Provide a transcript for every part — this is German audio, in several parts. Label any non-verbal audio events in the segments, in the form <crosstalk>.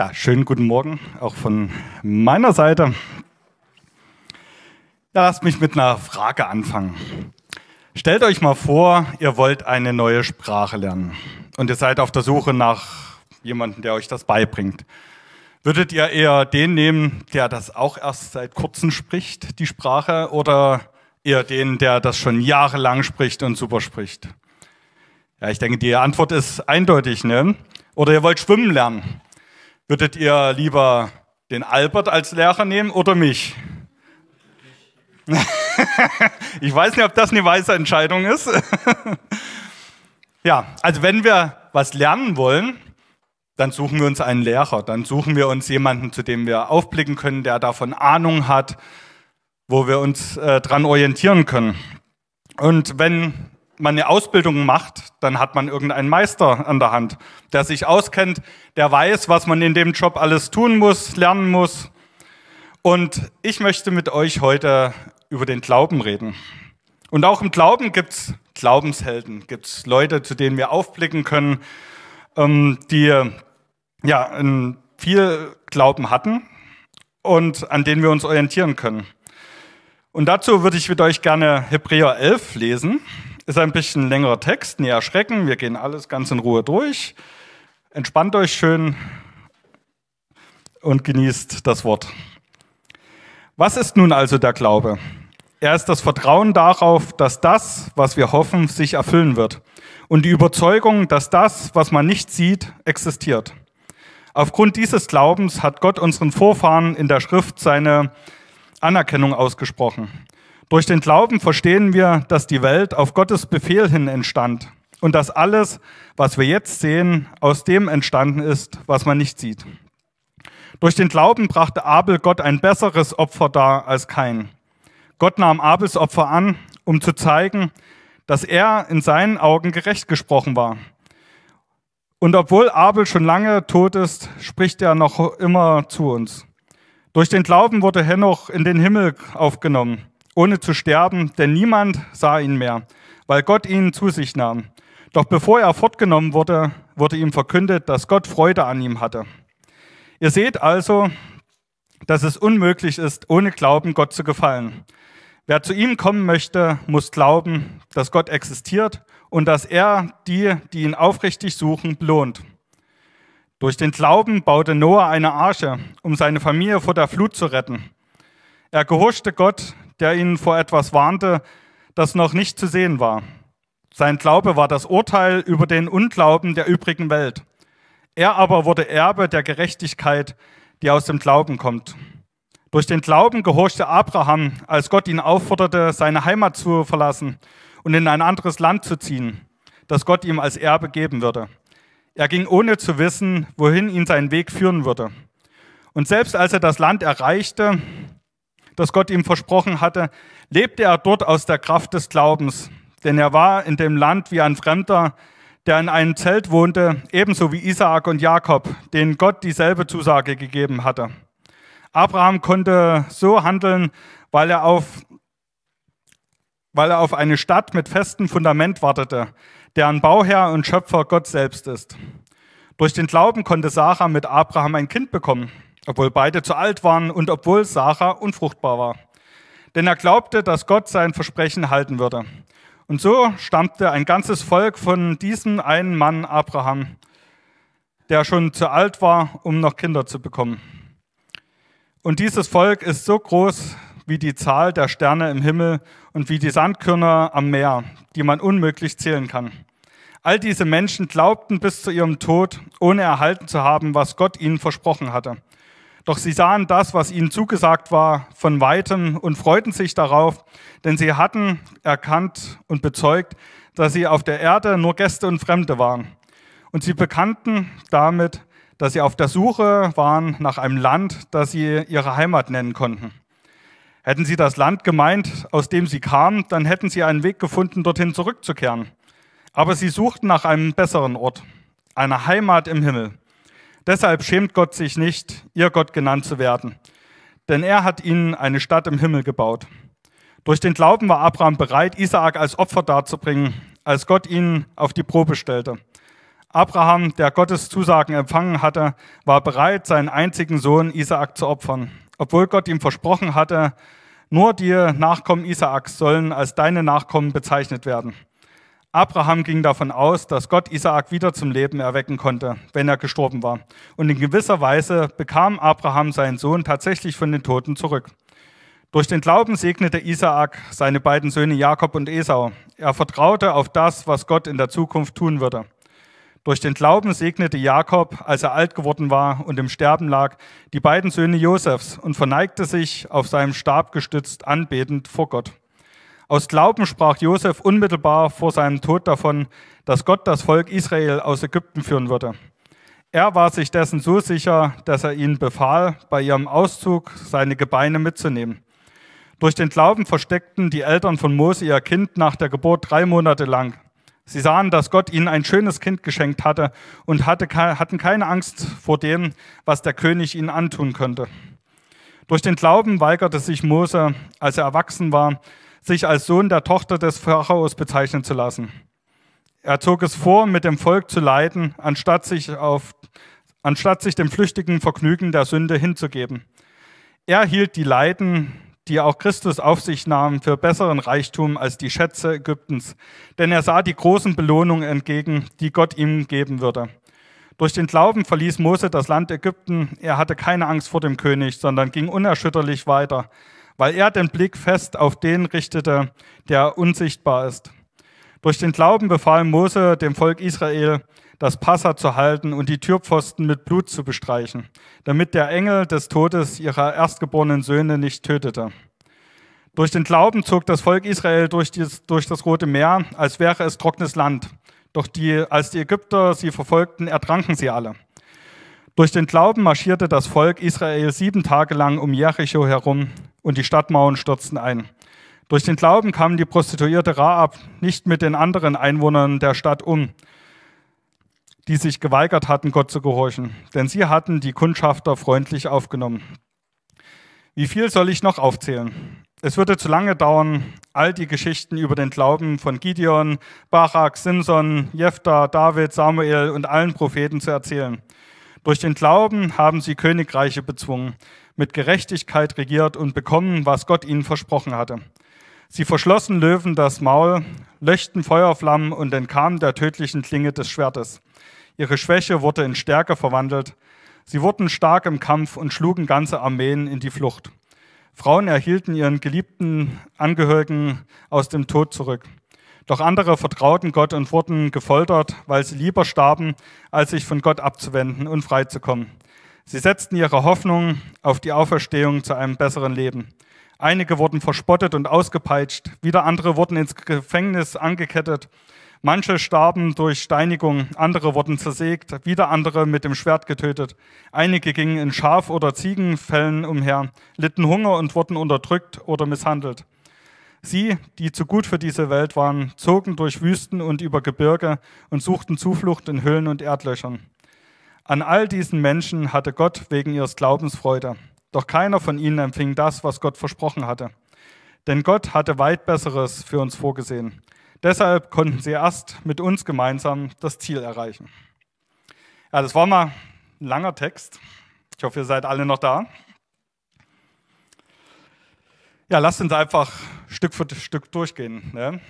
Ja, schönen guten Morgen auch von meiner Seite. Ja, lasst mich mit einer Frage anfangen. Stellt euch mal vor, ihr wollt eine neue Sprache lernen und ihr seid auf der Suche nach jemandem, der euch das beibringt. Würdet ihr eher den nehmen, der das auch erst seit kurzem spricht, die Sprache, oder eher den, der das schon jahrelang spricht und super spricht? Ja, ich denke, die Antwort ist eindeutig, ne? Oder ihr wollt schwimmen lernen Würdet ihr lieber den Albert als Lehrer nehmen oder mich? <laughs> ich weiß nicht, ob das eine weise Entscheidung ist. <laughs> ja, also wenn wir was lernen wollen, dann suchen wir uns einen Lehrer, dann suchen wir uns jemanden, zu dem wir aufblicken können, der davon Ahnung hat, wo wir uns äh, dran orientieren können. Und wenn man eine Ausbildung macht, dann hat man irgendeinen Meister an der Hand, der sich auskennt, der weiß, was man in dem Job alles tun muss, lernen muss. Und ich möchte mit euch heute über den Glauben reden. Und auch im Glauben gibt es Glaubenshelden, gibt es Leute, zu denen wir aufblicken können, ähm, die ja viel Glauben hatten und an denen wir uns orientieren können. Und dazu würde ich mit euch gerne Hebräer 11 lesen. Ist ein bisschen längerer Text, nie erschrecken, wir gehen alles ganz in Ruhe durch. Entspannt euch schön und genießt das Wort. Was ist nun also der Glaube? Er ist das Vertrauen darauf, dass das, was wir hoffen, sich erfüllen wird und die Überzeugung, dass das, was man nicht sieht, existiert. Aufgrund dieses Glaubens hat Gott unseren Vorfahren in der Schrift seine Anerkennung ausgesprochen. Durch den Glauben verstehen wir, dass die Welt auf Gottes Befehl hin entstand und dass alles, was wir jetzt sehen, aus dem entstanden ist, was man nicht sieht. Durch den Glauben brachte Abel Gott ein besseres Opfer dar als kein. Gott nahm Abels Opfer an, um zu zeigen, dass er in seinen Augen gerecht gesprochen war. Und obwohl Abel schon lange tot ist, spricht er noch immer zu uns. Durch den Glauben wurde Henoch in den Himmel aufgenommen ohne zu sterben, denn niemand sah ihn mehr, weil Gott ihn zu sich nahm. Doch bevor er fortgenommen wurde, wurde ihm verkündet, dass Gott Freude an ihm hatte. Ihr seht also, dass es unmöglich ist, ohne Glauben Gott zu gefallen. Wer zu ihm kommen möchte, muss glauben, dass Gott existiert und dass er die, die ihn aufrichtig suchen, belohnt. Durch den Glauben baute Noah eine Arche, um seine Familie vor der Flut zu retten. Er gehorchte Gott, der ihn vor etwas warnte, das noch nicht zu sehen war. Sein Glaube war das Urteil über den Unglauben der übrigen Welt. Er aber wurde Erbe der Gerechtigkeit, die aus dem Glauben kommt. Durch den Glauben gehorchte Abraham, als Gott ihn aufforderte, seine Heimat zu verlassen und in ein anderes Land zu ziehen, das Gott ihm als Erbe geben würde. Er ging ohne zu wissen, wohin ihn sein Weg führen würde. Und selbst als er das Land erreichte, das Gott ihm versprochen hatte, lebte er dort aus der Kraft des Glaubens. Denn er war in dem Land wie ein Fremder, der in einem Zelt wohnte, ebenso wie Isaak und Jakob, denen Gott dieselbe Zusage gegeben hatte. Abraham konnte so handeln, weil er auf, weil er auf eine Stadt mit festem Fundament wartete, deren Bauherr und Schöpfer Gott selbst ist. Durch den Glauben konnte Sarah mit Abraham ein Kind bekommen obwohl beide zu alt waren und obwohl Sarah unfruchtbar war. Denn er glaubte, dass Gott sein Versprechen halten würde. Und so stammte ein ganzes Volk von diesem einen Mann Abraham, der schon zu alt war, um noch Kinder zu bekommen. Und dieses Volk ist so groß wie die Zahl der Sterne im Himmel und wie die Sandkörner am Meer, die man unmöglich zählen kann. All diese Menschen glaubten bis zu ihrem Tod, ohne erhalten zu haben, was Gott ihnen versprochen hatte. Doch sie sahen das, was ihnen zugesagt war, von weitem und freuten sich darauf, denn sie hatten erkannt und bezeugt, dass sie auf der Erde nur Gäste und Fremde waren. Und sie bekannten damit, dass sie auf der Suche waren nach einem Land, das sie ihre Heimat nennen konnten. Hätten sie das Land gemeint, aus dem sie kamen, dann hätten sie einen Weg gefunden, dorthin zurückzukehren. Aber sie suchten nach einem besseren Ort, einer Heimat im Himmel. Deshalb schämt Gott sich nicht, ihr Gott genannt zu werden, denn er hat ihnen eine Stadt im Himmel gebaut. Durch den Glauben war Abraham bereit, Isaak als Opfer darzubringen, als Gott ihn auf die Probe stellte. Abraham, der Gottes Zusagen empfangen hatte, war bereit, seinen einzigen Sohn Isaak zu opfern, obwohl Gott ihm versprochen hatte, nur die Nachkommen Isaaks sollen als deine Nachkommen bezeichnet werden. Abraham ging davon aus, dass Gott Isaak wieder zum Leben erwecken konnte, wenn er gestorben war. Und in gewisser Weise bekam Abraham seinen Sohn tatsächlich von den Toten zurück. Durch den Glauben segnete Isaak seine beiden Söhne Jakob und Esau. Er vertraute auf das, was Gott in der Zukunft tun würde. Durch den Glauben segnete Jakob, als er alt geworden war und im Sterben lag, die beiden Söhne Josefs und verneigte sich auf seinem Stab gestützt anbetend vor Gott. Aus Glauben sprach Josef unmittelbar vor seinem Tod davon, dass Gott das Volk Israel aus Ägypten führen würde. Er war sich dessen so sicher, dass er ihnen befahl, bei ihrem Auszug seine Gebeine mitzunehmen. Durch den Glauben versteckten die Eltern von Mose ihr Kind nach der Geburt drei Monate lang. Sie sahen, dass Gott ihnen ein schönes Kind geschenkt hatte und hatte, hatten keine Angst vor dem, was der König ihnen antun könnte. Durch den Glauben weigerte sich Mose, als er erwachsen war, sich als Sohn der Tochter des Pharaos bezeichnen zu lassen. Er zog es vor, mit dem Volk zu leiden, anstatt sich, auf, anstatt sich dem flüchtigen Vergnügen der Sünde hinzugeben. Er hielt die Leiden, die auch Christus auf sich nahm, für besseren Reichtum als die Schätze Ägyptens, denn er sah die großen Belohnungen entgegen, die Gott ihm geben würde. Durch den Glauben verließ Mose das Land Ägypten. Er hatte keine Angst vor dem König, sondern ging unerschütterlich weiter weil er den Blick fest auf den richtete, der unsichtbar ist. Durch den Glauben befahl Mose dem Volk Israel, das Passa zu halten und die Türpfosten mit Blut zu bestreichen, damit der Engel des Todes ihrer erstgeborenen Söhne nicht tötete. Durch den Glauben zog das Volk Israel durch, dieses, durch das Rote Meer, als wäre es trockenes Land. Doch die, als die Ägypter sie verfolgten, ertranken sie alle. Durch den Glauben marschierte das Volk Israel sieben Tage lang um Jericho herum und die Stadtmauern stürzten ein. Durch den Glauben kam die Prostituierte Raab nicht mit den anderen Einwohnern der Stadt um, die sich geweigert hatten, Gott zu gehorchen, denn sie hatten die Kundschafter freundlich aufgenommen. Wie viel soll ich noch aufzählen? Es würde zu lange dauern, all die Geschichten über den Glauben von Gideon, Barak, Simson, Jephthah, David, Samuel und allen Propheten zu erzählen. Durch den Glauben haben sie Königreiche bezwungen, mit Gerechtigkeit regiert und bekommen, was Gott ihnen versprochen hatte. Sie verschlossen Löwen das Maul, löschten Feuerflammen und entkamen der tödlichen Klinge des Schwertes. Ihre Schwäche wurde in Stärke verwandelt. Sie wurden stark im Kampf und schlugen ganze Armeen in die Flucht. Frauen erhielten ihren geliebten Angehörigen aus dem Tod zurück. Doch andere vertrauten Gott und wurden gefoltert, weil sie lieber starben, als sich von Gott abzuwenden und freizukommen. Sie setzten ihre Hoffnung auf die Auferstehung zu einem besseren Leben. Einige wurden verspottet und ausgepeitscht, wieder andere wurden ins Gefängnis angekettet, manche starben durch Steinigung, andere wurden zersägt, wieder andere mit dem Schwert getötet, einige gingen in Schaf- oder Ziegenfällen umher, litten Hunger und wurden unterdrückt oder misshandelt. Sie, die zu gut für diese Welt waren, zogen durch Wüsten und über Gebirge und suchten Zuflucht in Höhlen und Erdlöchern. An all diesen Menschen hatte Gott wegen ihres Glaubens Freude. Doch keiner von ihnen empfing das, was Gott versprochen hatte. Denn Gott hatte weit Besseres für uns vorgesehen. Deshalb konnten sie erst mit uns gemeinsam das Ziel erreichen. Ja, das war mal ein langer Text. Ich hoffe, ihr seid alle noch da. Ja, lasst uns einfach Stück für Stück durchgehen, ne?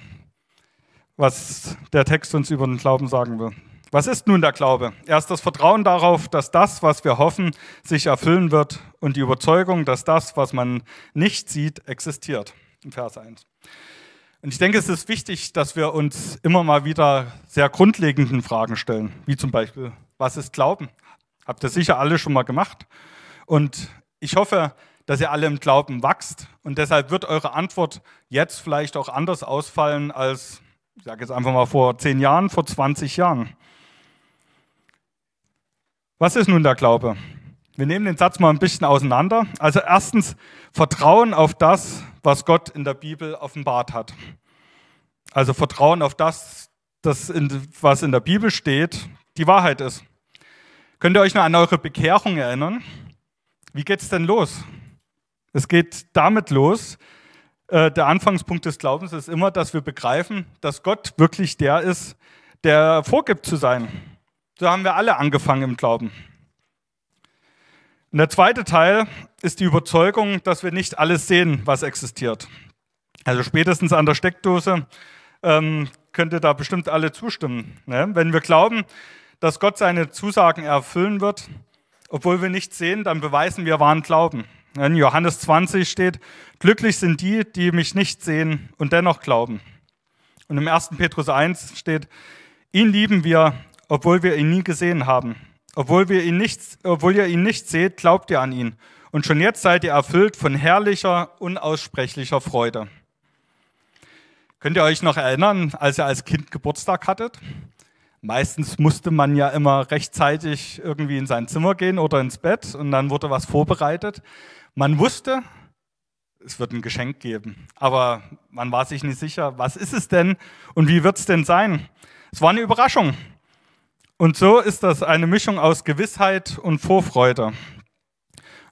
was der Text uns über den Glauben sagen will. Was ist nun der Glaube? Er ist das Vertrauen darauf, dass das, was wir hoffen, sich erfüllen wird und die Überzeugung, dass das, was man nicht sieht, existiert. In Vers 1. Und ich denke, es ist wichtig, dass wir uns immer mal wieder sehr grundlegenden Fragen stellen, wie zum Beispiel, was ist Glauben? Habt ihr sicher alle schon mal gemacht. Und ich hoffe, dass ihr alle im Glauben wächst. Und deshalb wird eure Antwort jetzt vielleicht auch anders ausfallen als, ich sage jetzt einfach mal, vor zehn Jahren, vor 20 Jahren. Was ist nun der Glaube? Wir nehmen den Satz mal ein bisschen auseinander. Also erstens Vertrauen auf das, was Gott in der Bibel offenbart hat. Also Vertrauen auf das, das in, was in der Bibel steht, die Wahrheit ist. Könnt ihr euch noch an eure Bekehrung erinnern? Wie geht es denn los? Es geht damit los, äh, der Anfangspunkt des Glaubens ist immer, dass wir begreifen, dass Gott wirklich der ist, der vorgibt zu sein. So haben wir alle angefangen im Glauben. Und der zweite Teil ist die Überzeugung, dass wir nicht alles sehen, was existiert. Also spätestens an der Steckdose ähm, könnt ihr da bestimmt alle zustimmen. Ne? Wenn wir glauben, dass Gott seine Zusagen erfüllen wird, obwohl wir nichts sehen, dann beweisen wir wahren Glauben. In Johannes 20 steht, glücklich sind die, die mich nicht sehen und dennoch glauben. Und im 1. Petrus 1 steht, ihn lieben wir, obwohl wir ihn nie gesehen haben. Obwohl, wir ihn nicht, obwohl ihr ihn nicht seht, glaubt ihr an ihn. Und schon jetzt seid ihr erfüllt von herrlicher, unaussprechlicher Freude. Könnt ihr euch noch erinnern, als ihr als Kind Geburtstag hattet? Meistens musste man ja immer rechtzeitig irgendwie in sein Zimmer gehen oder ins Bett und dann wurde was vorbereitet. Man wusste, es wird ein Geschenk geben, aber man war sich nicht sicher, was ist es denn und wie wird es denn sein? Es war eine Überraschung. Und so ist das eine Mischung aus Gewissheit und Vorfreude.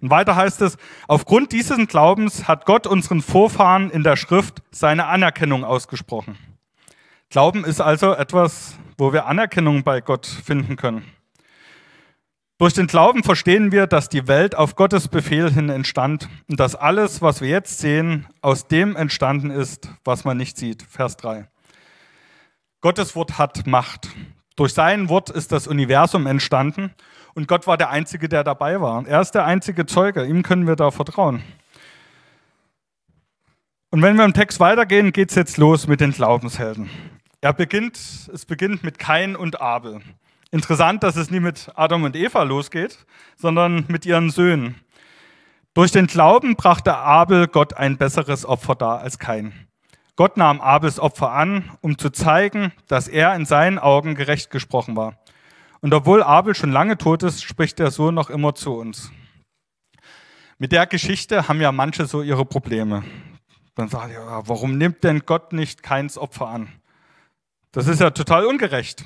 Und weiter heißt es, aufgrund dieses Glaubens hat Gott unseren Vorfahren in der Schrift seine Anerkennung ausgesprochen. Glauben ist also etwas, wo wir Anerkennung bei Gott finden können. Durch den Glauben verstehen wir, dass die Welt auf Gottes Befehl hin entstand und dass alles, was wir jetzt sehen, aus dem entstanden ist, was man nicht sieht. Vers 3. Gottes Wort hat Macht. Durch sein Wort ist das Universum entstanden und Gott war der Einzige, der dabei war. Er ist der einzige Zeuge, ihm können wir da vertrauen. Und wenn wir im Text weitergehen, geht es jetzt los mit den Glaubenshelden. Er beginnt, es beginnt mit Kain und Abel. Interessant, dass es nie mit Adam und Eva losgeht, sondern mit ihren Söhnen. Durch den Glauben brachte Abel Gott ein besseres Opfer dar als kein. Gott nahm Abels Opfer an, um zu zeigen, dass er in seinen Augen gerecht gesprochen war. Und obwohl Abel schon lange tot ist, spricht der Sohn noch immer zu uns. Mit der Geschichte haben ja manche so ihre Probleme. Dann sagt ja, warum nimmt denn Gott nicht keins Opfer an? Das ist ja total ungerecht.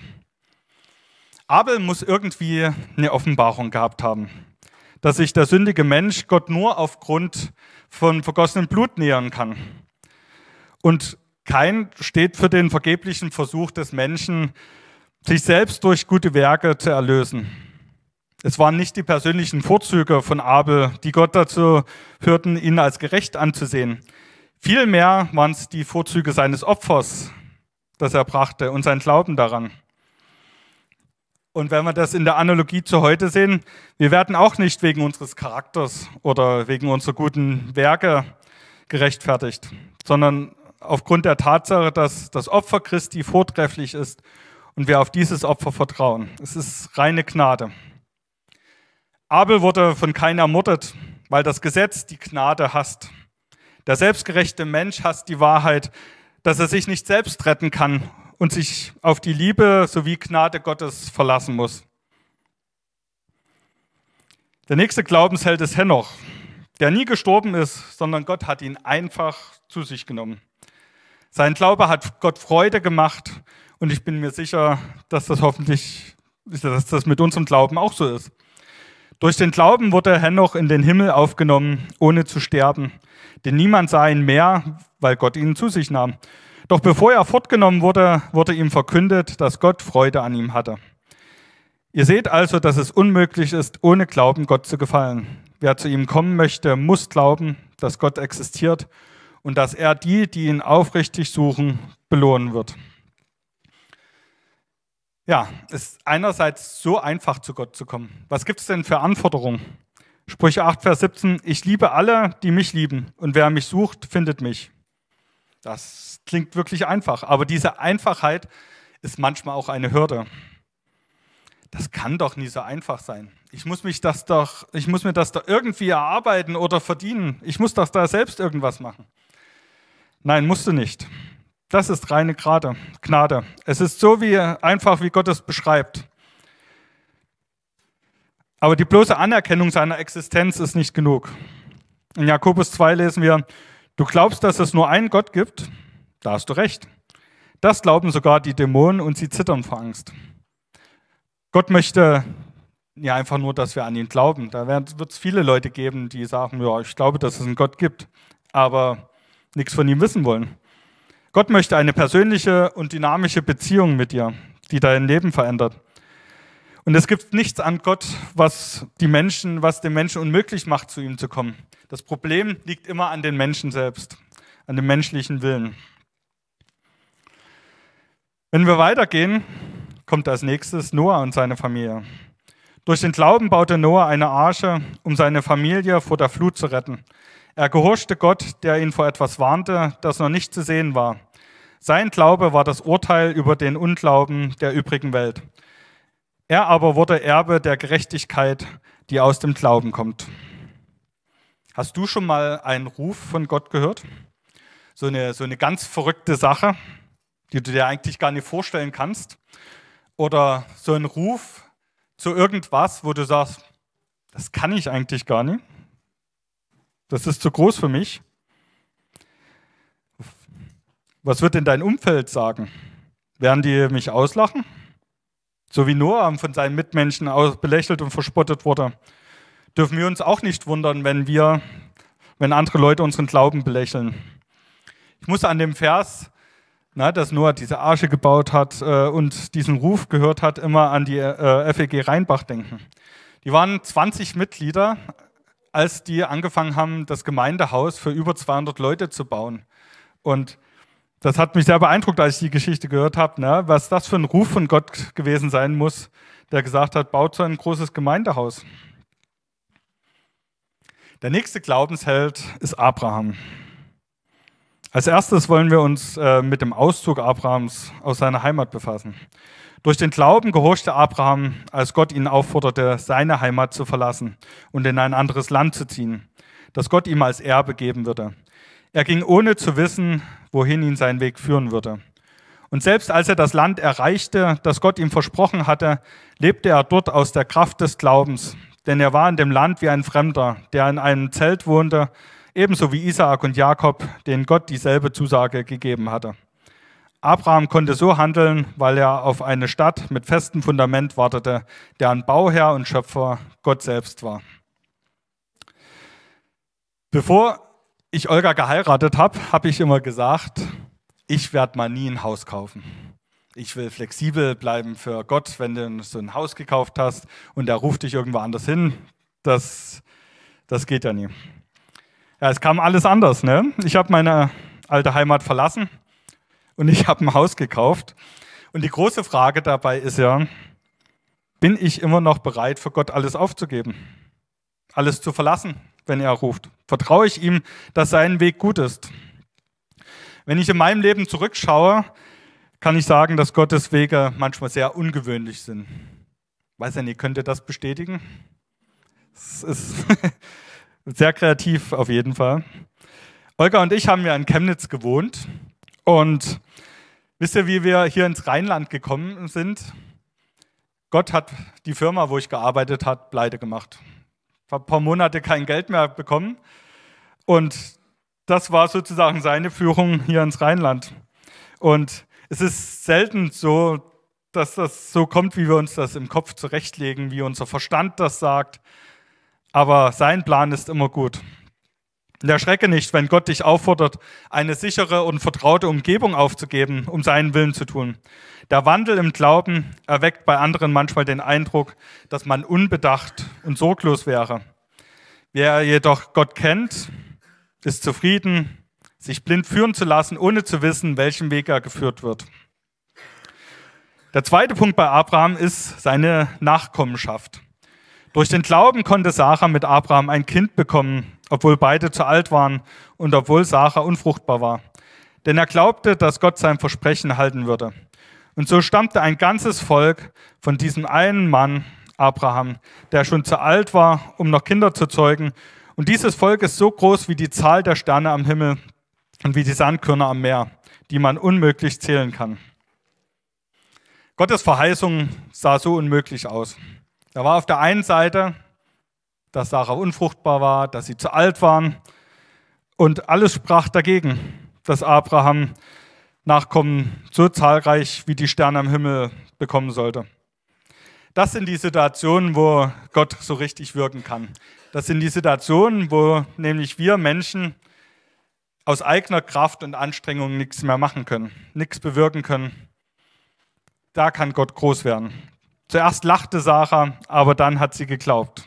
Abel muss irgendwie eine Offenbarung gehabt haben, dass sich der sündige Mensch Gott nur aufgrund von vergossenem Blut nähern kann. Und kein steht für den vergeblichen Versuch des Menschen, sich selbst durch gute Werke zu erlösen. Es waren nicht die persönlichen Vorzüge von Abel, die Gott dazu führten, ihn als gerecht anzusehen. Vielmehr waren es die Vorzüge seines Opfers, das er brachte und sein Glauben daran. Und wenn wir das in der Analogie zu heute sehen, wir werden auch nicht wegen unseres Charakters oder wegen unserer guten Werke gerechtfertigt, sondern aufgrund der Tatsache, dass das Opfer Christi vortrefflich ist und wir auf dieses Opfer vertrauen. Es ist reine Gnade. Abel wurde von keinem ermordet, weil das Gesetz die Gnade hasst. Der selbstgerechte Mensch hasst die Wahrheit, dass er sich nicht selbst retten kann und sich auf die Liebe sowie Gnade Gottes verlassen muss. Der nächste Glaubensheld ist Henoch, der nie gestorben ist, sondern Gott hat ihn einfach zu sich genommen. Sein Glaube hat Gott Freude gemacht und ich bin mir sicher, dass das hoffentlich, dass das mit unserem Glauben auch so ist. Durch den Glauben wurde Henoch in den Himmel aufgenommen, ohne zu sterben, denn niemand sah ihn mehr, weil Gott ihn zu sich nahm. Doch bevor er fortgenommen wurde, wurde ihm verkündet, dass Gott Freude an ihm hatte. Ihr seht also, dass es unmöglich ist, ohne Glauben Gott zu gefallen. Wer zu ihm kommen möchte, muss glauben, dass Gott existiert und dass er die, die ihn aufrichtig suchen, belohnen wird. Ja, es ist einerseits so einfach, zu Gott zu kommen. Was gibt es denn für Anforderungen? Sprüche 8, Vers 17, ich liebe alle, die mich lieben, und wer mich sucht, findet mich. Das klingt wirklich einfach, aber diese Einfachheit ist manchmal auch eine Hürde. Das kann doch nie so einfach sein. Ich muss, mich das doch, ich muss mir das doch irgendwie erarbeiten oder verdienen. Ich muss doch da selbst irgendwas machen. Nein, musst du nicht. Das ist reine Gnade. Es ist so wie, einfach, wie Gott es beschreibt. Aber die bloße Anerkennung seiner Existenz ist nicht genug. In Jakobus 2 lesen wir, Du glaubst, dass es nur einen Gott gibt? Da hast du recht. Das glauben sogar die Dämonen und sie zittern vor Angst. Gott möchte ja einfach nur, dass wir an ihn glauben. Da wird es viele Leute geben, die sagen, ja, ich glaube, dass es einen Gott gibt, aber nichts von ihm wissen wollen. Gott möchte eine persönliche und dynamische Beziehung mit dir, die dein Leben verändert. Und es gibt nichts an Gott, was die Menschen, was den Menschen unmöglich macht, zu ihm zu kommen. Das Problem liegt immer an den Menschen selbst, an dem menschlichen Willen. Wenn wir weitergehen, kommt als nächstes Noah und seine Familie. Durch den Glauben baute Noah eine Arche, um seine Familie vor der Flut zu retten. Er gehorchte Gott, der ihn vor etwas warnte, das noch nicht zu sehen war. Sein Glaube war das Urteil über den Unglauben der übrigen Welt. Er aber wurde Erbe der Gerechtigkeit, die aus dem Glauben kommt. Hast du schon mal einen Ruf von Gott gehört? So eine, so eine ganz verrückte Sache, die du dir eigentlich gar nicht vorstellen kannst. Oder so ein Ruf zu irgendwas, wo du sagst, das kann ich eigentlich gar nicht. Das ist zu groß für mich. Was wird denn dein Umfeld sagen? Werden die mich auslachen? So wie Noah von seinen Mitmenschen belächelt und verspottet wurde, dürfen wir uns auch nicht wundern, wenn wir, wenn andere Leute unseren Glauben belächeln. Ich muss an dem Vers, na, dass Noah diese Arche gebaut hat äh, und diesen Ruf gehört hat, immer an die äh, FEG Rheinbach denken. Die waren 20 Mitglieder, als die angefangen haben, das Gemeindehaus für über 200 Leute zu bauen. Und das hat mich sehr beeindruckt, als ich die Geschichte gehört habe, ne? was das für ein Ruf von Gott gewesen sein muss, der gesagt hat, baut so ein großes Gemeindehaus. Der nächste Glaubensheld ist Abraham. Als erstes wollen wir uns äh, mit dem Auszug Abrahams aus seiner Heimat befassen. Durch den Glauben gehorchte Abraham, als Gott ihn aufforderte, seine Heimat zu verlassen und in ein anderes Land zu ziehen, das Gott ihm als Erbe geben würde. Er ging ohne zu wissen, wohin ihn sein Weg führen würde. Und selbst als er das Land erreichte, das Gott ihm versprochen hatte, lebte er dort aus der Kraft des Glaubens. Denn er war in dem Land wie ein Fremder, der in einem Zelt wohnte, ebenso wie Isaak und Jakob, denen Gott dieselbe Zusage gegeben hatte. Abraham konnte so handeln, weil er auf eine Stadt mit festem Fundament wartete, deren Bauherr und Schöpfer Gott selbst war. Bevor ich Olga geheiratet habe, habe ich immer gesagt, ich werde mal nie ein Haus kaufen. Ich will flexibel bleiben für Gott, wenn du so ein Haus gekauft hast und er ruft dich irgendwo anders hin. Das, das geht ja nie. Ja, es kam alles anders. Ne? Ich habe meine alte Heimat verlassen und ich habe ein Haus gekauft. Und die große Frage dabei ist ja, bin ich immer noch bereit, für Gott alles aufzugeben? Alles zu verlassen, wenn er ruft? Vertraue ich ihm, dass sein Weg gut ist? Wenn ich in meinem Leben zurückschaue, kann ich sagen, dass Gottes Wege manchmal sehr ungewöhnlich sind. Weiß ja nicht, könnt ihr das bestätigen? Es ist <laughs> sehr kreativ auf jeden Fall. Olga und ich haben ja in Chemnitz gewohnt und wisst ihr, wie wir hier ins Rheinland gekommen sind? Gott hat die Firma, wo ich gearbeitet habe, pleite gemacht ein paar Monate kein Geld mehr bekommen. Und das war sozusagen seine Führung hier ins Rheinland. Und es ist selten so, dass das so kommt, wie wir uns das im Kopf zurechtlegen, wie unser Verstand das sagt. Aber sein Plan ist immer gut. Und erschrecke nicht, wenn Gott dich auffordert, eine sichere und vertraute Umgebung aufzugeben, um seinen Willen zu tun. Der Wandel im Glauben erweckt bei anderen manchmal den Eindruck, dass man unbedacht und sorglos wäre. Wer jedoch Gott kennt, ist zufrieden, sich blind führen zu lassen, ohne zu wissen, welchem Weg er geführt wird. Der zweite Punkt bei Abraham ist seine Nachkommenschaft. Durch den Glauben konnte Sarah mit Abraham ein Kind bekommen, obwohl beide zu alt waren und obwohl Sarah unfruchtbar war. Denn er glaubte, dass Gott sein Versprechen halten würde. Und so stammte ein ganzes Volk von diesem einen Mann, Abraham, der schon zu alt war, um noch Kinder zu zeugen. Und dieses Volk ist so groß wie die Zahl der Sterne am Himmel und wie die Sandkörner am Meer, die man unmöglich zählen kann. Gottes Verheißung sah so unmöglich aus. Er war auf der einen Seite dass Sarah unfruchtbar war, dass sie zu alt waren. Und alles sprach dagegen, dass Abraham Nachkommen so zahlreich wie die Sterne am Himmel bekommen sollte. Das sind die Situationen, wo Gott so richtig wirken kann. Das sind die Situationen, wo nämlich wir Menschen aus eigener Kraft und Anstrengung nichts mehr machen können, nichts bewirken können. Da kann Gott groß werden. Zuerst lachte Sarah, aber dann hat sie geglaubt.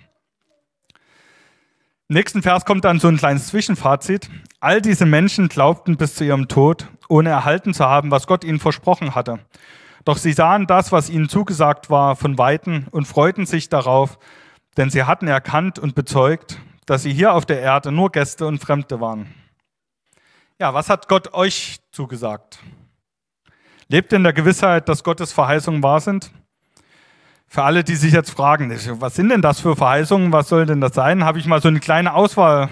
Im nächsten Vers kommt dann so ein kleines Zwischenfazit. All diese Menschen glaubten bis zu ihrem Tod, ohne erhalten zu haben, was Gott ihnen versprochen hatte. Doch sie sahen das, was ihnen zugesagt war, von Weitem und freuten sich darauf, denn sie hatten erkannt und bezeugt, dass sie hier auf der Erde nur Gäste und Fremde waren. Ja, was hat Gott euch zugesagt? Lebt in der Gewissheit, dass Gottes Verheißungen wahr sind? Für alle, die sich jetzt fragen, was sind denn das für Verheißungen, was soll denn das sein, habe ich mal so eine kleine Auswahl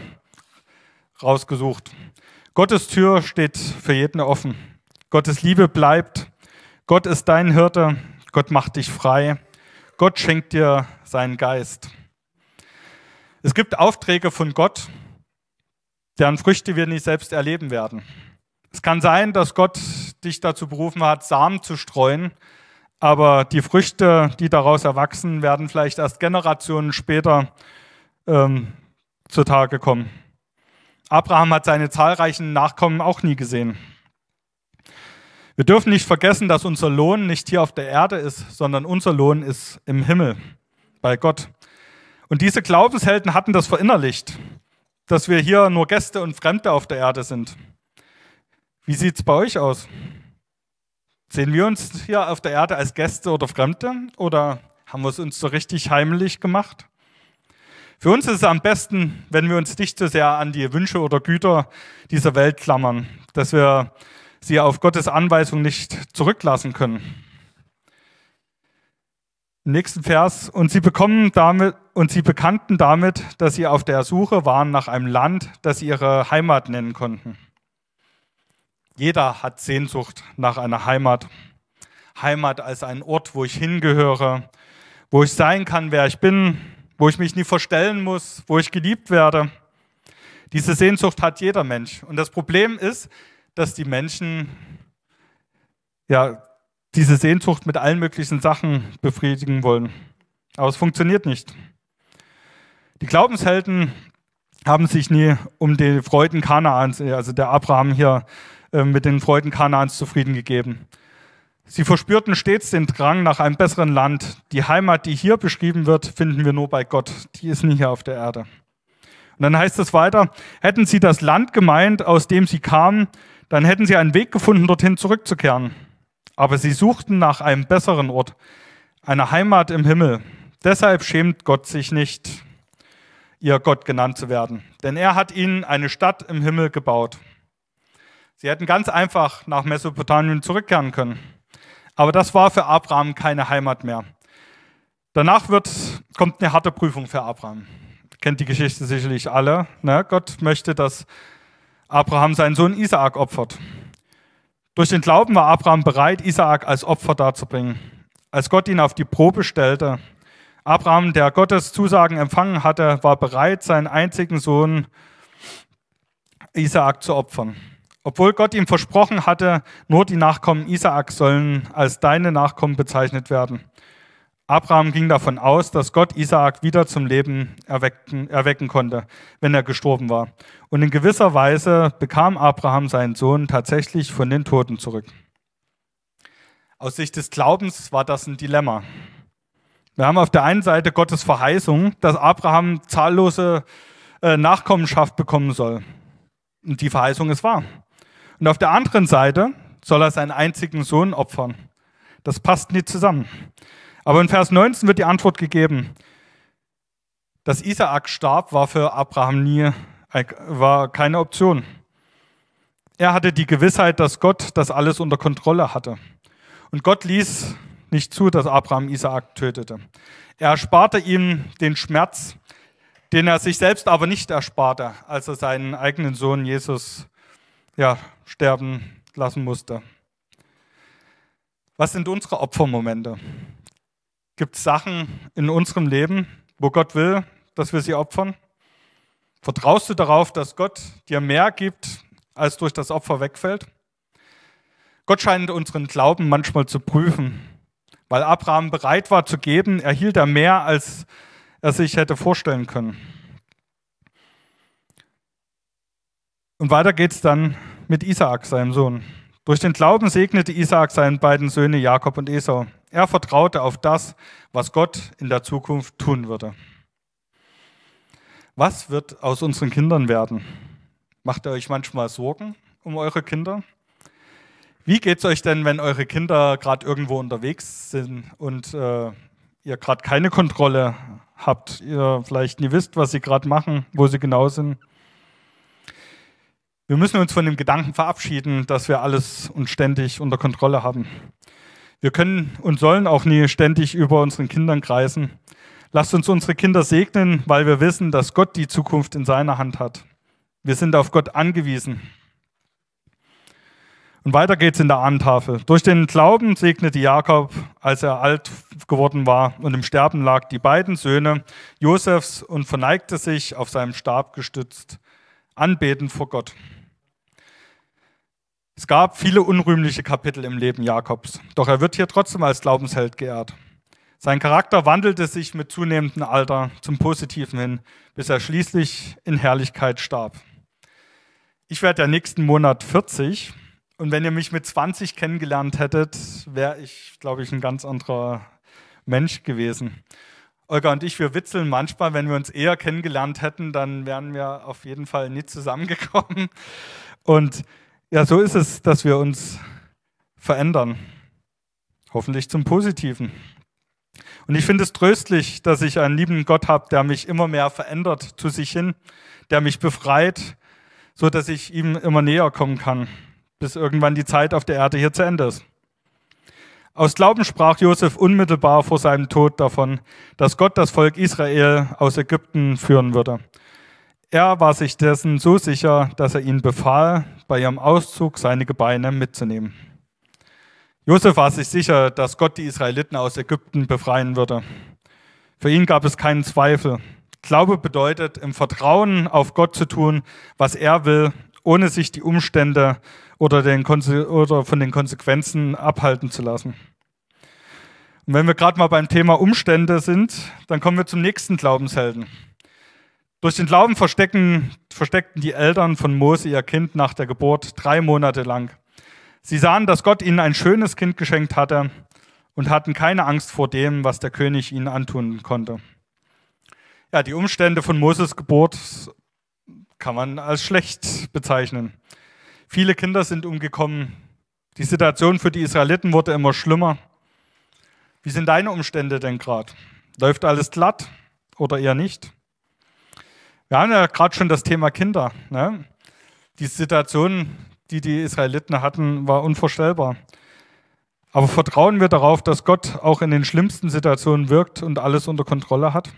rausgesucht. Gottes Tür steht für jeden offen. Gottes Liebe bleibt. Gott ist dein Hirte. Gott macht dich frei. Gott schenkt dir seinen Geist. Es gibt Aufträge von Gott, deren Früchte wir nicht selbst erleben werden. Es kann sein, dass Gott dich dazu berufen hat, Samen zu streuen, aber die Früchte, die daraus erwachsen, werden vielleicht erst Generationen später ähm, zutage kommen. Abraham hat seine zahlreichen Nachkommen auch nie gesehen. Wir dürfen nicht vergessen, dass unser Lohn nicht hier auf der Erde ist, sondern unser Lohn ist im Himmel, bei Gott. Und diese Glaubenshelden hatten das verinnerlicht, dass wir hier nur Gäste und Fremde auf der Erde sind. Wie sieht es bei euch aus? Sehen wir uns hier auf der Erde als Gäste oder Fremde oder haben wir es uns so richtig heimlich gemacht? Für uns ist es am besten, wenn wir uns nicht so sehr an die Wünsche oder Güter dieser Welt klammern, dass wir sie auf Gottes Anweisung nicht zurücklassen können. Im nächsten Vers, und sie bekommen damit, und sie bekannten damit, dass sie auf der Suche waren nach einem Land, das sie ihre Heimat nennen konnten. Jeder hat Sehnsucht nach einer Heimat. Heimat als ein Ort, wo ich hingehöre, wo ich sein kann, wer ich bin, wo ich mich nie verstellen muss, wo ich geliebt werde. Diese Sehnsucht hat jeder Mensch. Und das Problem ist, dass die Menschen ja, diese Sehnsucht mit allen möglichen Sachen befriedigen wollen. Aber es funktioniert nicht. Die Glaubenshelden haben sich nie um die Freuden Kanaans, also der Abraham hier, äh, mit den Freuden Kanaans zufrieden gegeben. Sie verspürten stets den Drang nach einem besseren Land. Die Heimat, die hier beschrieben wird, finden wir nur bei Gott. Die ist nie hier auf der Erde. Und dann heißt es weiter, hätten sie das Land gemeint, aus dem sie kamen, dann hätten sie einen Weg gefunden, dorthin zurückzukehren. Aber sie suchten nach einem besseren Ort, einer Heimat im Himmel. Deshalb schämt Gott sich nicht, ihr Gott genannt zu werden, denn er hat ihnen eine Stadt im Himmel gebaut. Sie hätten ganz einfach nach Mesopotamien zurückkehren können. Aber das war für Abraham keine Heimat mehr. Danach wird, kommt eine harte Prüfung für Abraham. Kennt die Geschichte sicherlich alle. Ne? Gott möchte, dass Abraham seinen Sohn Isaak opfert. Durch den Glauben war Abraham bereit, Isaak als Opfer darzubringen. Als Gott ihn auf die Probe stellte, Abraham, der Gottes Zusagen empfangen hatte, war bereit, seinen einzigen Sohn Isaak zu opfern. Obwohl Gott ihm versprochen hatte, nur die Nachkommen Isaaks sollen als deine Nachkommen bezeichnet werden. Abraham ging davon aus, dass Gott Isaak wieder zum Leben erweckten, erwecken konnte, wenn er gestorben war. Und in gewisser Weise bekam Abraham seinen Sohn tatsächlich von den Toten zurück. Aus Sicht des Glaubens war das ein Dilemma. Wir haben auf der einen Seite Gottes Verheißung, dass Abraham zahllose äh, Nachkommenschaft bekommen soll. Und die Verheißung ist wahr. Und auf der anderen Seite soll er seinen einzigen Sohn opfern. Das passt nie zusammen. Aber in Vers 19 wird die Antwort gegeben. Dass Isaak starb, war für Abraham nie war keine Option. Er hatte die Gewissheit, dass Gott das alles unter Kontrolle hatte. Und Gott ließ nicht zu, dass Abraham Isaak tötete. Er ersparte ihm den Schmerz, den er sich selbst aber nicht ersparte, als er seinen eigenen Sohn Jesus ja, sterben lassen musste. Was sind unsere Opfermomente? Gibt es Sachen in unserem Leben, wo Gott will, dass wir sie opfern? Vertraust du darauf, dass Gott dir mehr gibt, als durch das Opfer wegfällt? Gott scheint unseren Glauben manchmal zu prüfen. Weil Abraham bereit war zu geben, erhielt er mehr, als er sich hätte vorstellen können. Und weiter geht's dann mit Isaak, seinem Sohn. Durch den Glauben segnete Isaak seinen beiden Söhne Jakob und Esau. Er vertraute auf das, was Gott in der Zukunft tun würde. Was wird aus unseren Kindern werden? Macht ihr euch manchmal Sorgen um eure Kinder? Wie geht es euch denn, wenn eure Kinder gerade irgendwo unterwegs sind und äh, ihr gerade keine Kontrolle habt, ihr vielleicht nie wisst, was sie gerade machen, wo sie genau sind? Wir müssen uns von dem Gedanken verabschieden, dass wir alles und ständig unter Kontrolle haben. Wir können und sollen auch nie ständig über unseren Kindern kreisen. Lasst uns unsere Kinder segnen, weil wir wissen, dass Gott die Zukunft in seiner Hand hat. Wir sind auf Gott angewiesen. Und weiter geht's in der Abendtafel. Durch den Glauben segnete Jakob, als er alt geworden war und im Sterben lag, die beiden Söhne Josefs und verneigte sich auf seinem Stab gestützt anbeten vor Gott. Es gab viele unrühmliche Kapitel im Leben Jakobs, doch er wird hier trotzdem als Glaubensheld geehrt. Sein Charakter wandelte sich mit zunehmendem Alter zum Positiven hin, bis er schließlich in Herrlichkeit starb. Ich werde ja nächsten Monat 40 und wenn ihr mich mit 20 kennengelernt hättet, wäre ich, glaube ich, ein ganz anderer Mensch gewesen. Olga und ich, wir witzeln manchmal, wenn wir uns eher kennengelernt hätten, dann wären wir auf jeden Fall nie zusammengekommen. Und ja, so ist es, dass wir uns verändern. Hoffentlich zum Positiven. Und ich finde es tröstlich, dass ich einen lieben Gott habe, der mich immer mehr verändert zu sich hin, der mich befreit, so dass ich ihm immer näher kommen kann, bis irgendwann die Zeit auf der Erde hier zu Ende ist. Aus Glauben sprach Josef unmittelbar vor seinem Tod davon, dass Gott das Volk Israel aus Ägypten führen würde. Er war sich dessen so sicher, dass er ihnen befahl, bei ihrem Auszug seine Gebeine mitzunehmen. Josef war sich sicher, dass Gott die Israeliten aus Ägypten befreien würde. Für ihn gab es keinen Zweifel. Glaube bedeutet, im Vertrauen auf Gott zu tun, was er will ohne sich die Umstände oder, den oder von den Konsequenzen abhalten zu lassen. Und wenn wir gerade mal beim Thema Umstände sind, dann kommen wir zum nächsten Glaubenshelden. Durch den Glauben versteckten die Eltern von Mose ihr Kind nach der Geburt drei Monate lang. Sie sahen, dass Gott ihnen ein schönes Kind geschenkt hatte und hatten keine Angst vor dem, was der König ihnen antun konnte. Ja, die Umstände von Moses Geburt kann man als schlecht bezeichnen. Viele Kinder sind umgekommen. Die Situation für die Israeliten wurde immer schlimmer. Wie sind deine Umstände denn gerade? Läuft alles glatt oder eher nicht? Wir haben ja gerade schon das Thema Kinder. Ne? Die Situation, die die Israeliten hatten, war unvorstellbar. Aber vertrauen wir darauf, dass Gott auch in den schlimmsten Situationen wirkt und alles unter Kontrolle hat?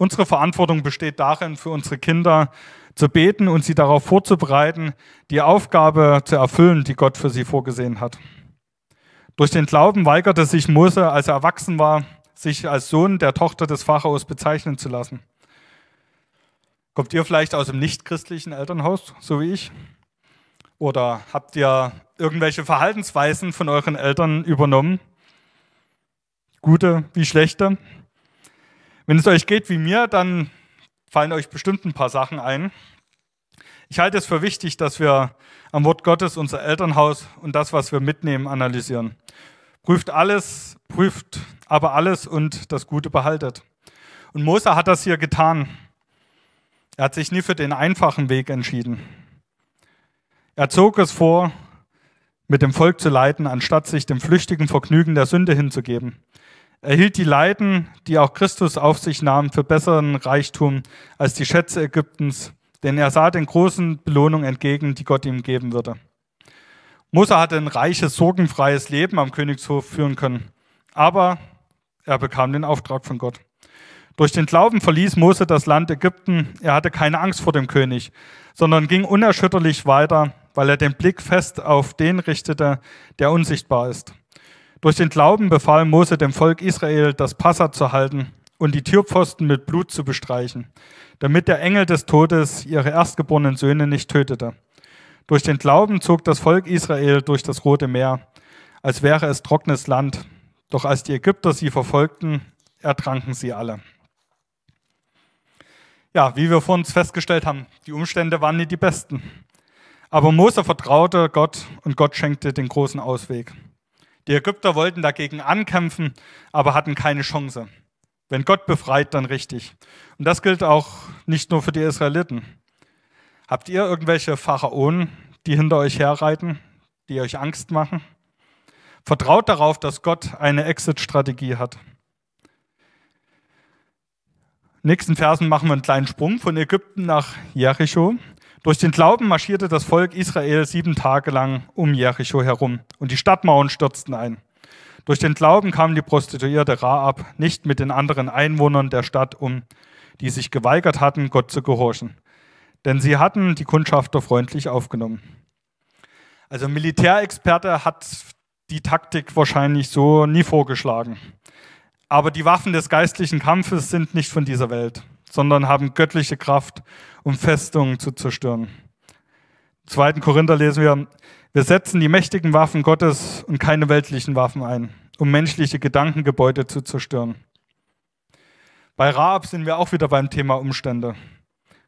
Unsere Verantwortung besteht darin, für unsere Kinder zu beten und sie darauf vorzubereiten, die Aufgabe zu erfüllen, die Gott für sie vorgesehen hat. Durch den Glauben weigerte sich Mose, als er erwachsen war, sich als Sohn der Tochter des Pharaos bezeichnen zu lassen. Kommt ihr vielleicht aus dem nichtchristlichen Elternhaus, so wie ich? Oder habt ihr irgendwelche Verhaltensweisen von euren Eltern übernommen? Gute wie schlechte? Wenn es euch geht wie mir, dann fallen euch bestimmt ein paar Sachen ein. Ich halte es für wichtig, dass wir am Wort Gottes unser Elternhaus und das, was wir mitnehmen, analysieren. Prüft alles, prüft aber alles und das Gute behaltet. Und Mose hat das hier getan. Er hat sich nie für den einfachen Weg entschieden. Er zog es vor, mit dem Volk zu leiten, anstatt sich dem flüchtigen Vergnügen der Sünde hinzugeben. Er hielt die Leiden, die auch Christus auf sich nahm, für besseren Reichtum als die Schätze Ägyptens, denn er sah den großen Belohnungen entgegen, die Gott ihm geben würde. Musa hatte ein reiches, sorgenfreies Leben am Königshof führen können, aber er bekam den Auftrag von Gott. Durch den Glauben verließ Mose das Land Ägypten. Er hatte keine Angst vor dem König, sondern ging unerschütterlich weiter, weil er den Blick fest auf den richtete, der unsichtbar ist. Durch den Glauben befahl Mose dem Volk Israel, das Passa zu halten und die Türpfosten mit Blut zu bestreichen, damit der Engel des Todes ihre erstgeborenen Söhne nicht tötete. Durch den Glauben zog das Volk Israel durch das Rote Meer, als wäre es trockenes Land. Doch als die Ägypter sie verfolgten, ertranken sie alle. Ja, wie wir vor uns festgestellt haben, die Umstände waren nicht die besten. Aber Mose vertraute Gott und Gott schenkte den großen Ausweg. Die Ägypter wollten dagegen ankämpfen, aber hatten keine Chance. Wenn Gott befreit, dann richtig. Und das gilt auch nicht nur für die Israeliten. Habt ihr irgendwelche Pharaonen, die hinter euch herreiten, die euch Angst machen? Vertraut darauf, dass Gott eine Exit-Strategie hat. In nächsten Versen machen wir einen kleinen Sprung von Ägypten nach Jericho. Durch den Glauben marschierte das Volk Israel sieben Tage lang um Jericho herum und die Stadtmauern stürzten ein. Durch den Glauben kam die Prostituierte Raab nicht mit den anderen Einwohnern der Stadt um, die sich geweigert hatten, Gott zu gehorchen. Denn sie hatten die Kundschafter freundlich aufgenommen. Also Militärexperte hat die Taktik wahrscheinlich so nie vorgeschlagen. Aber die Waffen des geistlichen Kampfes sind nicht von dieser Welt sondern haben göttliche Kraft, um Festungen zu zerstören. Im 2. Korinther lesen wir, wir setzen die mächtigen Waffen Gottes und keine weltlichen Waffen ein, um menschliche Gedankengebäude zu zerstören. Bei Raab sind wir auch wieder beim Thema Umstände.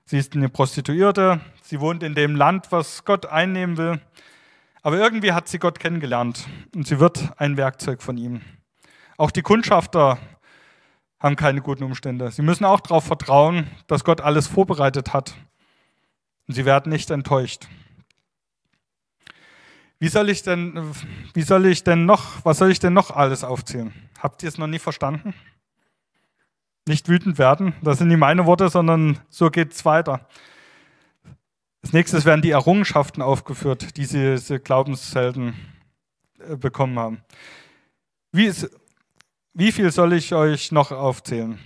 Sie ist eine Prostituierte, sie wohnt in dem Land, was Gott einnehmen will, aber irgendwie hat sie Gott kennengelernt und sie wird ein Werkzeug von ihm. Auch die Kundschafter haben keine guten Umstände. Sie müssen auch darauf vertrauen, dass Gott alles vorbereitet hat. Und sie werden nicht enttäuscht. Wie soll ich denn, wie soll ich denn noch, was soll ich denn noch alles aufzählen? Habt ihr es noch nie verstanden? Nicht wütend werden, das sind nicht meine Worte, sondern so geht es weiter. Als nächstes werden die Errungenschaften aufgeführt, die sie, sie glaubenshelden äh, bekommen haben. Wie ist, wie viel soll ich euch noch aufzählen?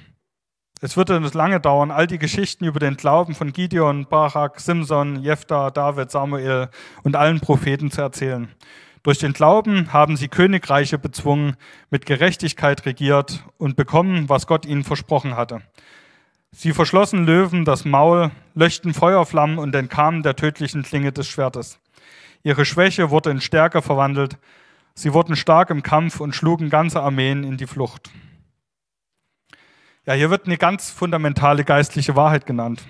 Es wird uns lange dauern, all die Geschichten über den Glauben von Gideon, Barak, Simson, Jephthah, David, Samuel und allen Propheten zu erzählen. Durch den Glauben haben sie Königreiche bezwungen, mit Gerechtigkeit regiert und bekommen, was Gott ihnen versprochen hatte. Sie verschlossen Löwen das Maul, löschten Feuerflammen und entkamen der tödlichen Klinge des Schwertes. Ihre Schwäche wurde in Stärke verwandelt, Sie wurden stark im Kampf und schlugen ganze Armeen in die Flucht. Ja, hier wird eine ganz fundamentale geistliche Wahrheit genannt.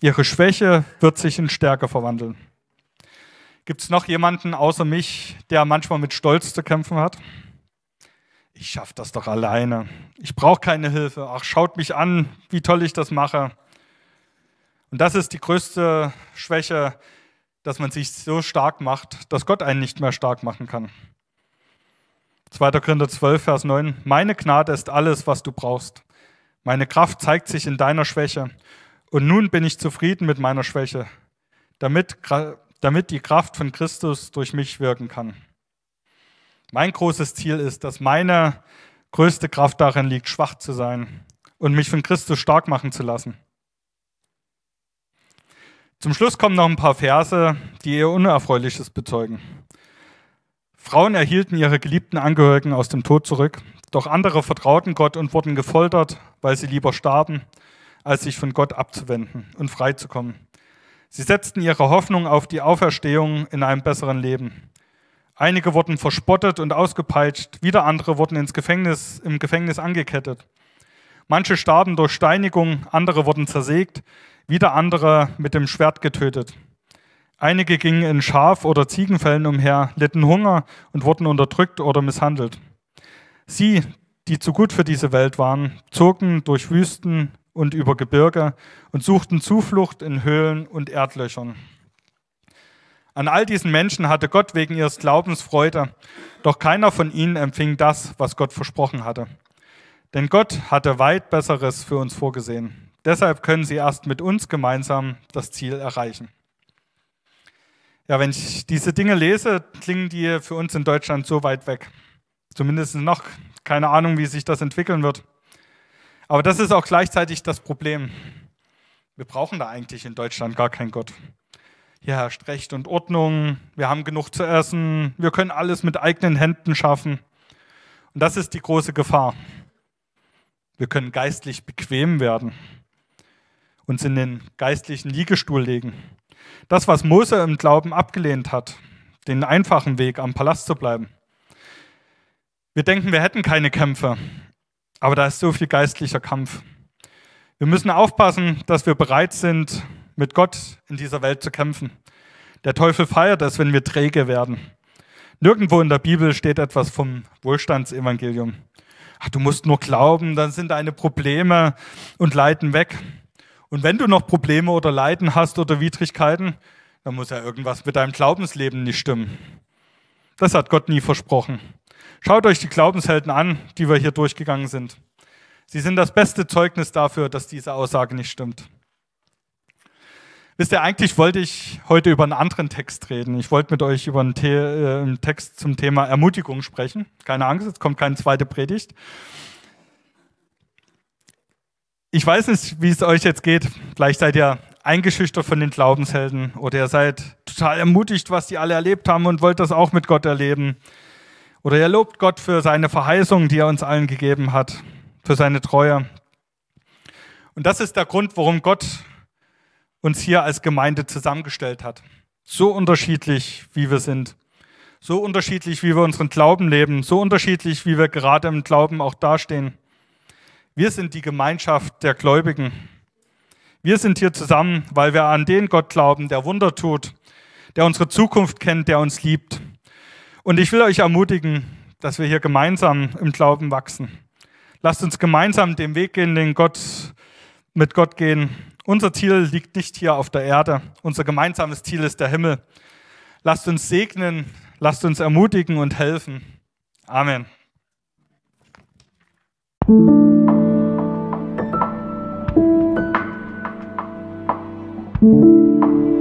Ihre Schwäche wird sich in Stärke verwandeln. Gibt es noch jemanden außer mich, der manchmal mit Stolz zu kämpfen hat? Ich schaffe das doch alleine. Ich brauche keine Hilfe. Ach, schaut mich an, wie toll ich das mache. Und das ist die größte Schwäche dass man sich so stark macht, dass Gott einen nicht mehr stark machen kann. 2. Korinther 12, Vers 9. Meine Gnade ist alles, was du brauchst. Meine Kraft zeigt sich in deiner Schwäche. Und nun bin ich zufrieden mit meiner Schwäche, damit, damit die Kraft von Christus durch mich wirken kann. Mein großes Ziel ist, dass meine größte Kraft darin liegt, schwach zu sein und mich von Christus stark machen zu lassen. Zum Schluss kommen noch ein paar Verse, die ihr Unerfreuliches bezeugen. Frauen erhielten ihre geliebten Angehörigen aus dem Tod zurück, doch andere vertrauten Gott und wurden gefoltert, weil sie lieber starben, als sich von Gott abzuwenden und freizukommen. Sie setzten ihre Hoffnung auf die Auferstehung in einem besseren Leben. Einige wurden verspottet und ausgepeitscht, wieder andere wurden ins Gefängnis, im Gefängnis angekettet. Manche starben durch Steinigung, andere wurden zersägt, wieder andere mit dem Schwert getötet. Einige gingen in Schaf- oder Ziegenfällen umher, litten Hunger und wurden unterdrückt oder misshandelt. Sie, die zu gut für diese Welt waren, zogen durch Wüsten und über Gebirge und suchten Zuflucht in Höhlen und Erdlöchern. An all diesen Menschen hatte Gott wegen ihres Glaubens Freude, doch keiner von ihnen empfing das, was Gott versprochen hatte. Denn Gott hatte weit Besseres für uns vorgesehen. Deshalb können sie erst mit uns gemeinsam das Ziel erreichen. Ja, wenn ich diese Dinge lese, klingen die für uns in Deutschland so weit weg. Zumindest noch. Keine Ahnung, wie sich das entwickeln wird. Aber das ist auch gleichzeitig das Problem. Wir brauchen da eigentlich in Deutschland gar keinen Gott. Hier herrscht Recht und Ordnung, wir haben genug zu essen, wir können alles mit eigenen Händen schaffen. Und das ist die große Gefahr. Wir können geistlich bequem werden uns in den geistlichen Liegestuhl legen. Das, was Mose im Glauben abgelehnt hat, den einfachen Weg, am Palast zu bleiben. Wir denken, wir hätten keine Kämpfe, aber da ist so viel geistlicher Kampf. Wir müssen aufpassen, dass wir bereit sind, mit Gott in dieser Welt zu kämpfen. Der Teufel feiert es, wenn wir träge werden. Nirgendwo in der Bibel steht etwas vom Wohlstandsevangelium. Ach, du musst nur glauben, dann sind deine Probleme und Leiden weg. Und wenn du noch Probleme oder Leiden hast oder Widrigkeiten, dann muss ja irgendwas mit deinem Glaubensleben nicht stimmen. Das hat Gott nie versprochen. Schaut euch die Glaubenshelden an, die wir hier durchgegangen sind. Sie sind das beste Zeugnis dafür, dass diese Aussage nicht stimmt. Wisst ihr, eigentlich wollte ich heute über einen anderen Text reden. Ich wollte mit euch über einen, The äh, einen Text zum Thema Ermutigung sprechen. Keine Angst, jetzt kommt keine zweite Predigt. Ich weiß nicht, wie es euch jetzt geht. Vielleicht seid ihr eingeschüchtert von den Glaubenshelden oder ihr seid total ermutigt, was die alle erlebt haben und wollt das auch mit Gott erleben. Oder ihr lobt Gott für seine Verheißung, die er uns allen gegeben hat, für seine Treue. Und das ist der Grund, warum Gott uns hier als Gemeinde zusammengestellt hat. So unterschiedlich, wie wir sind. So unterschiedlich, wie wir unseren Glauben leben. So unterschiedlich, wie wir gerade im Glauben auch dastehen. Wir sind die Gemeinschaft der Gläubigen. Wir sind hier zusammen, weil wir an den Gott glauben, der Wunder tut, der unsere Zukunft kennt, der uns liebt. Und ich will euch ermutigen, dass wir hier gemeinsam im Glauben wachsen. Lasst uns gemeinsam den Weg gehen, den Gott mit Gott gehen. Unser Ziel liegt nicht hier auf der Erde. Unser gemeinsames Ziel ist der Himmel. Lasst uns segnen, lasst uns ermutigen und helfen. Amen. Thank you.